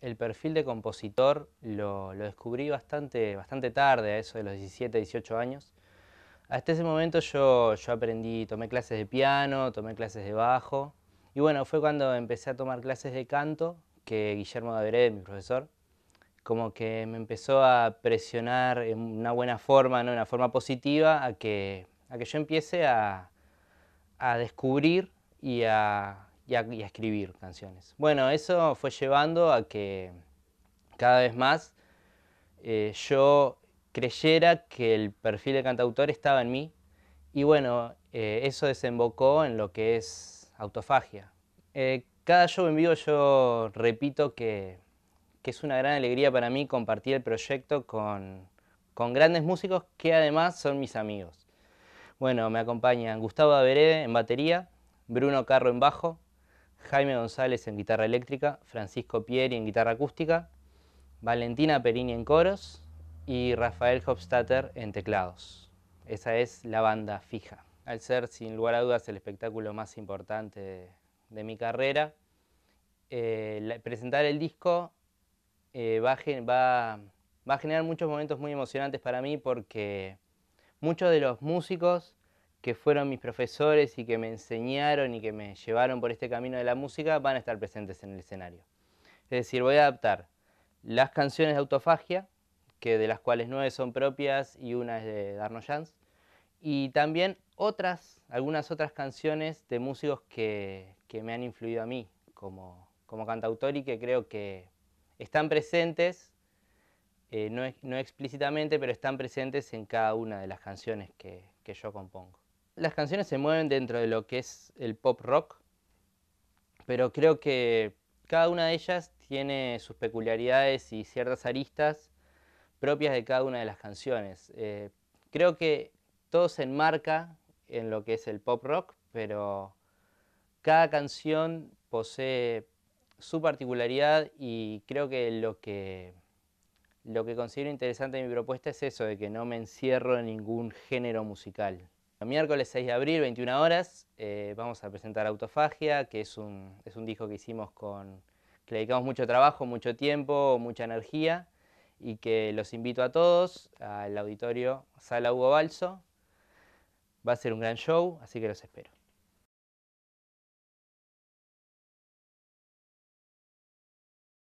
el perfil de compositor lo, descubrí bastante, bastante tarde, a eso de los 17, 18 años. Hasta ese momento yo, yo aprendí, tomé clases de piano, tomé clases de bajo, y bueno, fue cuando empecé a tomar clases de canto que Guillermo Daveré, mi profesor, como que me empezó a presionar en una buena forma, ¿no? una forma positiva, a que, a que yo empiece a, a descubrir y a, y a, escribir canciones. Bueno, eso fue llevando a que cada vez más eh, yo creyera que el perfil de cantautor estaba en mí y bueno, eh, eso desembocó en lo que es autofagia. Eh, cada show en vivo yo repito que, es una gran alegría para mí compartir el proyecto con, con, grandes músicos que además son mis amigos. Bueno, me acompañan Gustavo Averede en batería, Bruno Carro en bajo, Jaime González en guitarra eléctrica, Francisco Pieri en guitarra acústica, Valentina Perini en coros y Rafael Hofstadter en teclados. Esa es la banda fija. Al ser, sin lugar a dudas, el espectáculo más importante de, mi carrera, eh, presentar el disco eh, va a generar muchos momentos muy emocionantes para mí porque muchos de los músicos que fueron mis profesores y que me enseñaron y que me llevaron por este camino de la música van a estar presentes en el escenario. Es decir, voy a adaptar las canciones de autofagia, que de las cuales nueve son propias y una es de Darno Jans, y también otras, algunas otras canciones de músicos que, que me han influido a mí como, como, cantautor y que creo que están presentes, eh, no, no explícitamente, pero están presentes en cada una de las canciones que, que yo compongo las canciones se mueven dentro de lo que es el pop rock, pero creo que cada una de ellas tiene sus peculiaridades y ciertas aristas propias de cada una de las canciones. Eh, creo que todo se enmarca en lo que es el pop rock, pero cada canción posee su particularidad y creo que lo que lo que considero interesante de mi propuesta es eso, de que no me encierro en ningún género musical. Miércoles 6 de abril, 21 horas, eh, vamos a presentar Autofagia, que es un, es un disco que hicimos con, que le dedicamos mucho trabajo, mucho tiempo, mucha energía y que los invito a todos al auditorio Sala Hugo Balso. Va a ser un gran show, así que los espero.